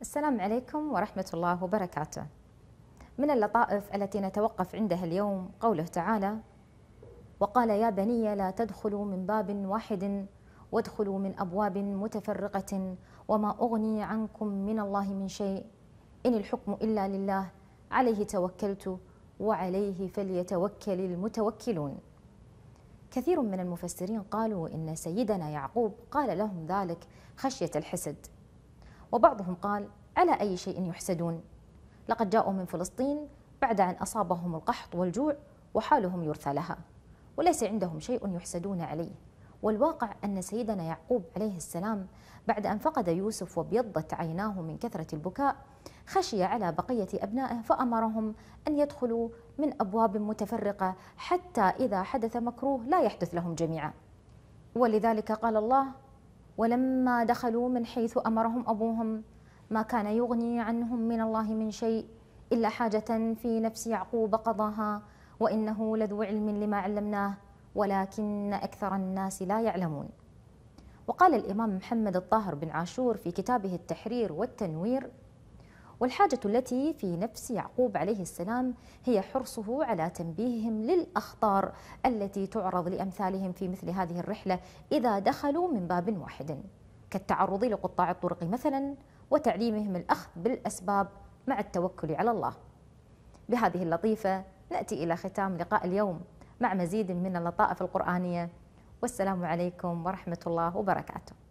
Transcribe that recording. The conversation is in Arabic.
السلام عليكم ورحمة الله وبركاته. من اللطائف التي نتوقف عندها اليوم قوله تعالى: وقال يا بني لا تدخلوا من باب واحد وادخلوا من أبواب متفرقة وما أغني عنكم من الله من شيء إن الحكم إلا لله عليه توكلت وعليه فليتوكل المتوكلون. كثير من المفسرين قالوا إن سيدنا يعقوب قال لهم ذلك خشية الحسد. وبعضهم قال على أي شيء يحسدون لقد جاءوا من فلسطين بعد أن أصابهم القحط والجوع وحالهم يرثى لها وليس عندهم شيء يحسدون عليه والواقع أن سيدنا يعقوب عليه السلام بعد أن فقد يوسف وابيضت عيناه من كثرة البكاء خشي على بقية أبنائه فأمرهم أن يدخلوا من أبواب متفرقة حتى إذا حدث مكروه لا يحدث لهم جميعا ولذلك قال الله ولما دخلوا من حيث امرهم ابوهم ما كان يغني عنهم من الله من شيء الا حاجه في نفس يعقوب قضاها وانه لذو علم لما علمناه ولكن اكثر الناس لا يعلمون وقال الامام محمد الطاهر بن عاشور في كتابه التحرير والتنوير والحاجة التي في نفس يعقوب عليه السلام هي حرصه على تنبيههم للأخطار التي تعرض لأمثالهم في مثل هذه الرحلة إذا دخلوا من باب واحد كالتعرض لقطاع الطرق مثلا وتعليمهم الأخذ بالأسباب مع التوكل على الله بهذه اللطيفة نأتي إلى ختام لقاء اليوم مع مزيد من اللطائف القرآنية والسلام عليكم ورحمة الله وبركاته